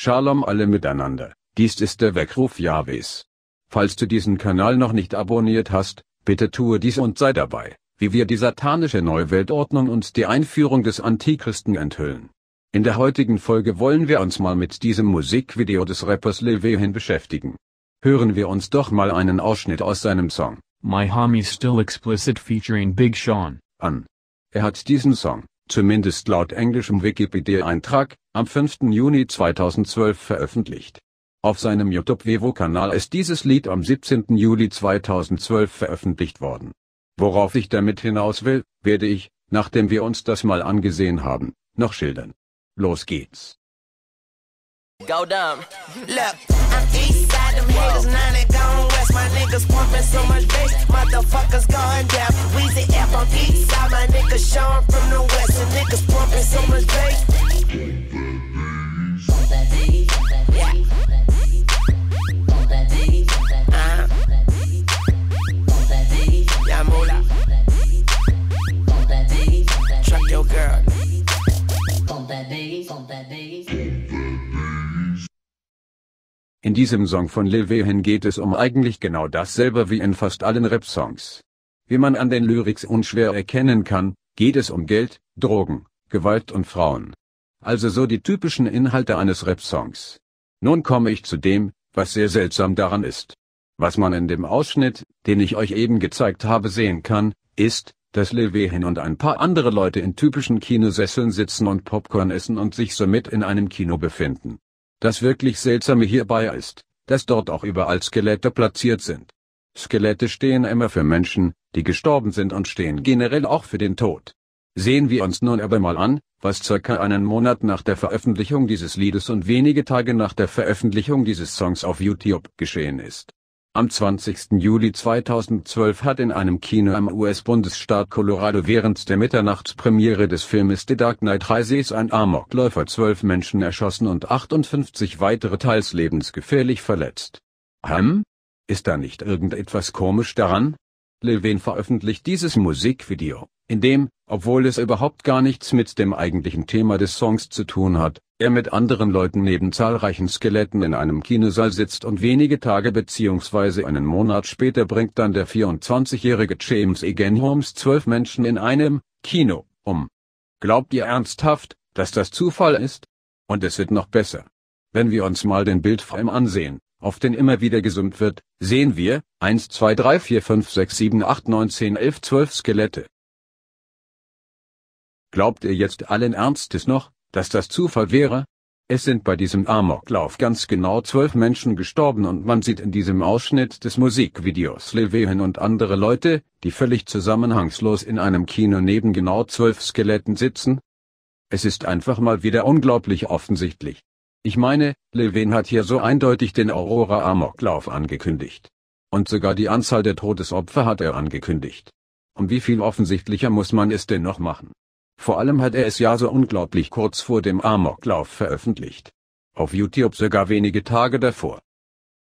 Shalom alle miteinander, dies ist der Weckruf Jahwes. Falls du diesen Kanal noch nicht abonniert hast, bitte tue dies und sei dabei, wie wir die satanische Neuweltordnung und die Einführung des Antichristen enthüllen. In der heutigen Folge wollen wir uns mal mit diesem Musikvideo des Rappers Lil Wayne beschäftigen. Hören wir uns doch mal einen Ausschnitt aus seinem Song My Homie's Still Explicit featuring Big Sean an. Er hat diesen Song, zumindest laut englischem Wikipedia-Eintrag, am 5. Juni 2012 veröffentlicht. Auf seinem YouTube-Vevo-Kanal ist dieses Lied am 17. Juli 2012 veröffentlicht worden. Worauf ich damit hinaus will, werde ich, nachdem wir uns das mal angesehen haben, noch schildern. Los geht's. Go dumb. Look, I'm my niggas pumping so much bass, motherfuckers going down. Weezy F on east side, my niggas showing from the west, and niggas pumping so much bass. diesem Song von Lil Wayne geht es um eigentlich genau dasselbe wie in fast allen Rap-Songs. Wie man an den Lyrics unschwer erkennen kann, geht es um Geld, Drogen, Gewalt und Frauen. Also so die typischen Inhalte eines Rap-Songs. Nun komme ich zu dem, was sehr seltsam daran ist. Was man in dem Ausschnitt, den ich euch eben gezeigt habe, sehen kann, ist, dass Lil Wayne und ein paar andere Leute in typischen Kinosesseln sitzen und Popcorn essen und sich somit in einem Kino befinden. Das wirklich Seltsame hierbei ist, dass dort auch überall Skelette platziert sind. Skelette stehen immer für Menschen, die gestorben sind und stehen generell auch für den Tod. Sehen wir uns nun aber mal an, was circa einen Monat nach der Veröffentlichung dieses Liedes und wenige Tage nach der Veröffentlichung dieses Songs auf YouTube geschehen ist. Am 20. Juli 2012 hat in einem Kino am US-Bundesstaat Colorado während der Mitternachtspremiere des Filmes The Dark Knight Rises ein Amokläufer zwölf Menschen erschossen und 58 weitere teils lebensgefährlich verletzt. Hm? Ist da nicht irgendetwas komisch daran? Lil Levin veröffentlicht dieses Musikvideo, in dem, obwohl es überhaupt gar nichts mit dem eigentlichen Thema des Songs zu tun hat, er mit anderen Leuten neben zahlreichen Skeletten in einem Kinosaal sitzt und wenige Tage bzw. einen Monat später bringt dann der 24-jährige James Egan Holmes zwölf Menschen in einem Kino um. Glaubt ihr ernsthaft, dass das Zufall ist? Und es wird noch besser. Wenn wir uns mal den Bildframe ansehen, auf den immer wieder gesummt wird, sehen wir 1, 2, 3, 4, 5, 6, 7, 8, 9, 10, 11, 12 Skelette. Glaubt ihr jetzt allen Ernstes noch, dass das Zufall wäre? Es sind bei diesem Amoklauf ganz genau zwölf Menschen gestorben und man sieht in diesem Ausschnitt des Musikvideos Levehen und andere Leute, die völlig zusammenhangslos in einem Kino neben genau zwölf Skeletten sitzen. Es ist einfach mal wieder unglaublich offensichtlich. Ich meine, Levin hat hier so eindeutig den Aurora-Amoklauf angekündigt. Und sogar die Anzahl der Todesopfer hat er angekündigt. Um wie viel offensichtlicher muss man es denn noch machen? Vor allem hat er es ja so unglaublich kurz vor dem Amoklauf veröffentlicht. Auf YouTube sogar wenige Tage davor.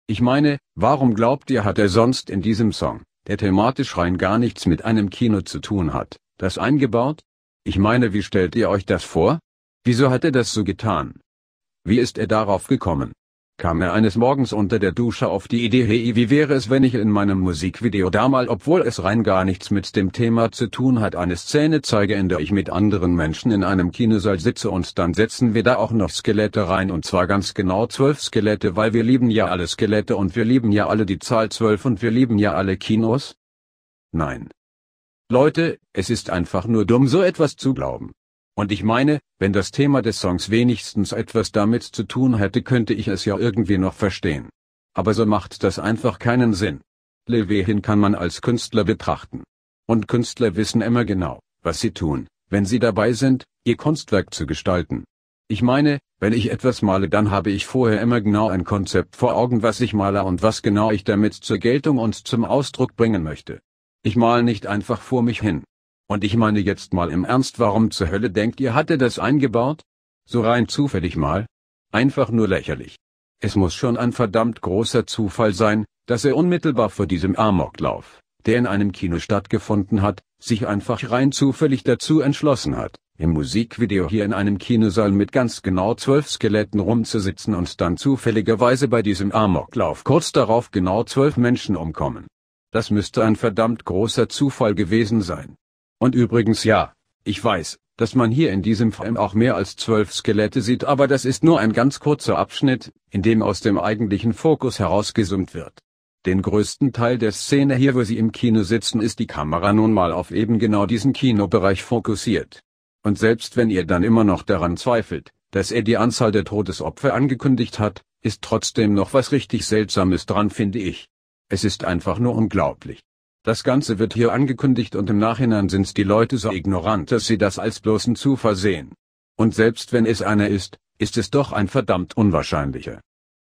Ich meine, warum glaubt ihr hat er sonst in diesem Song, der thematisch rein gar nichts mit einem Kino zu tun hat, das eingebaut? Ich meine, wie stellt ihr euch das vor? Wieso hat er das so getan? Wie ist er darauf gekommen? kam er eines Morgens unter der Dusche auf die Idee, hey, wie wäre es, wenn ich in meinem Musikvideo da mal, obwohl es rein gar nichts mit dem Thema zu tun hat, eine Szene zeige, in der ich mit anderen Menschen in einem Kinosaal sitze und dann setzen wir da auch noch Skelette rein und zwar ganz genau zwölf Skelette, weil wir lieben ja alle Skelette und wir lieben ja alle die Zahl zwölf und wir lieben ja alle Kinos? Nein. Leute, es ist einfach nur dumm, so etwas zu glauben. Und ich meine, wenn das Thema des Songs wenigstens etwas damit zu tun hätte, könnte ich es ja irgendwie noch verstehen. Aber so macht das einfach keinen Sinn. Lewehin kann man als Künstler betrachten. Und Künstler wissen immer genau, was sie tun, wenn sie dabei sind, ihr Kunstwerk zu gestalten. Ich meine, wenn ich etwas male, dann habe ich vorher immer genau ein Konzept vor Augen, was ich male und was genau ich damit zur Geltung und zum Ausdruck bringen möchte. Ich male nicht einfach vor mich hin. Und ich meine jetzt mal im Ernst, warum zur Hölle denkt ihr hatte das eingebaut? So rein zufällig mal? Einfach nur lächerlich. Es muss schon ein verdammt großer Zufall sein, dass er unmittelbar vor diesem Amoklauf, der in einem Kino stattgefunden hat, sich einfach rein zufällig dazu entschlossen hat, im Musikvideo hier in einem Kinosaal mit ganz genau zwölf Skeletten rumzusitzen und dann zufälligerweise bei diesem Amoklauf kurz darauf genau zwölf Menschen umkommen. Das müsste ein verdammt großer Zufall gewesen sein. Und übrigens ja, ich weiß, dass man hier in diesem Film auch mehr als zwölf Skelette sieht, aber das ist nur ein ganz kurzer Abschnitt, in dem aus dem eigentlichen Fokus herausgesummt wird. Den größten Teil der Szene hier, wo sie im Kino sitzen, ist die Kamera nun mal auf eben genau diesen Kinobereich fokussiert. Und selbst wenn ihr dann immer noch daran zweifelt, dass er die Anzahl der Todesopfer angekündigt hat, ist trotzdem noch was richtig Seltsames dran, finde ich. Es ist einfach nur unglaublich. Das Ganze wird hier angekündigt und im Nachhinein sind die Leute so ignorant, dass sie das als bloßen Zufall sehen. Und selbst wenn es einer ist, ist es doch ein verdammt unwahrscheinlicher.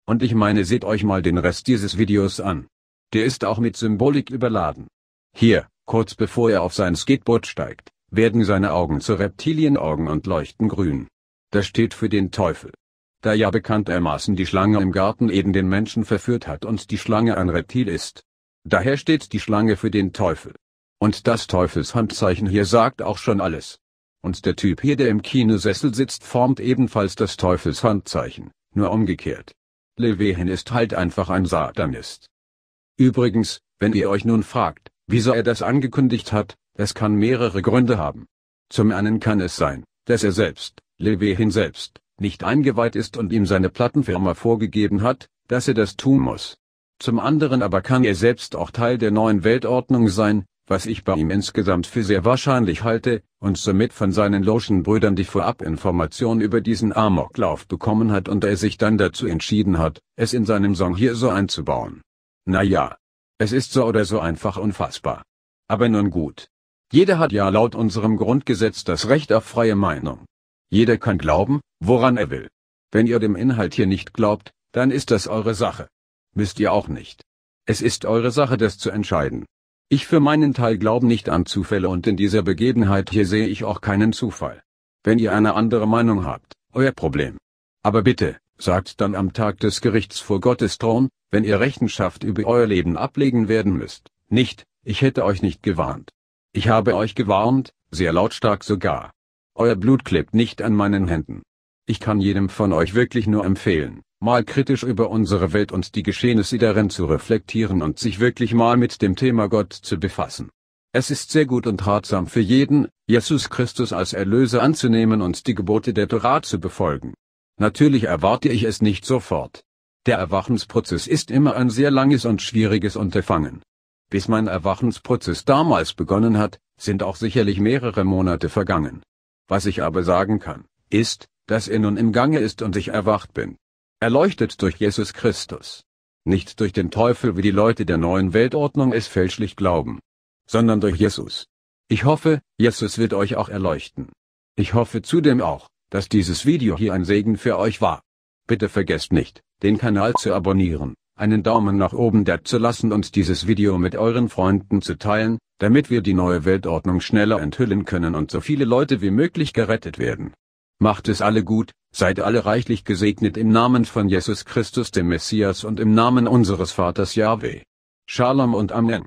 Und ich meine seht euch mal den Rest dieses Videos an. Der ist auch mit Symbolik überladen. Hier, kurz bevor er auf sein Skateboard steigt, werden seine Augen zu Reptilienaugen und leuchten grün. Das steht für den Teufel. Da ja bekanntermaßen die Schlange im Garten eben den Menschen verführt hat und die Schlange ein Reptil ist, Daher steht die Schlange für den Teufel. Und das Teufelshandzeichen hier sagt auch schon alles. Und der Typ hier, der im Kinosessel sitzt, formt ebenfalls das Teufelshandzeichen, nur umgekehrt. Levehen ist halt einfach ein Satanist. Übrigens, wenn ihr euch nun fragt, wieso er das angekündigt hat, es kann mehrere Gründe haben. Zum einen kann es sein, dass er selbst, Levehen selbst, nicht eingeweiht ist und ihm seine Plattenfirma vorgegeben hat, dass er das tun muss. Zum anderen aber kann er selbst auch Teil der neuen Weltordnung sein, was ich bei ihm insgesamt für sehr wahrscheinlich halte, und somit von seinen Lotion-Brüdern die Vorabinformation über diesen Amoklauf bekommen hat und er sich dann dazu entschieden hat, es in seinem Song hier so einzubauen. Naja. Es ist so oder so einfach unfassbar. Aber nun gut. Jeder hat ja laut unserem Grundgesetz das Recht auf freie Meinung. Jeder kann glauben, woran er will. Wenn ihr dem Inhalt hier nicht glaubt, dann ist das eure Sache wisst ihr auch nicht. Es ist eure Sache, das zu entscheiden. Ich für meinen Teil glaube nicht an Zufälle und in dieser Begebenheit hier sehe ich auch keinen Zufall. Wenn ihr eine andere Meinung habt, euer Problem. Aber bitte, sagt dann am Tag des Gerichts vor Gottes Thron, wenn ihr Rechenschaft über euer Leben ablegen werden müsst, nicht, ich hätte euch nicht gewarnt. Ich habe euch gewarnt, sehr lautstark sogar. Euer Blut klebt nicht an meinen Händen. Ich kann jedem von euch wirklich nur empfehlen, mal kritisch über unsere Welt und die Geschehnisse darin zu reflektieren und sich wirklich mal mit dem Thema Gott zu befassen. Es ist sehr gut und ratsam für jeden, Jesus Christus als Erlöser anzunehmen und die Gebote der Torah zu befolgen. Natürlich erwarte ich es nicht sofort. Der Erwachensprozess ist immer ein sehr langes und schwieriges Unterfangen. Bis mein Erwachensprozess damals begonnen hat, sind auch sicherlich mehrere Monate vergangen. Was ich aber sagen kann, ist, dass er nun im Gange ist und ich erwacht bin. Erleuchtet durch Jesus Christus. Nicht durch den Teufel wie die Leute der neuen Weltordnung es fälschlich glauben. Sondern durch Jesus. Ich hoffe, Jesus wird euch auch erleuchten. Ich hoffe zudem auch, dass dieses Video hier ein Segen für euch war. Bitte vergesst nicht, den Kanal zu abonnieren, einen Daumen nach oben da zu lassen und dieses Video mit euren Freunden zu teilen, damit wir die neue Weltordnung schneller enthüllen können und so viele Leute wie möglich gerettet werden. Macht es alle gut, seid alle reichlich gesegnet im Namen von Jesus Christus dem Messias und im Namen unseres Vaters Yahweh. Shalom und Amen.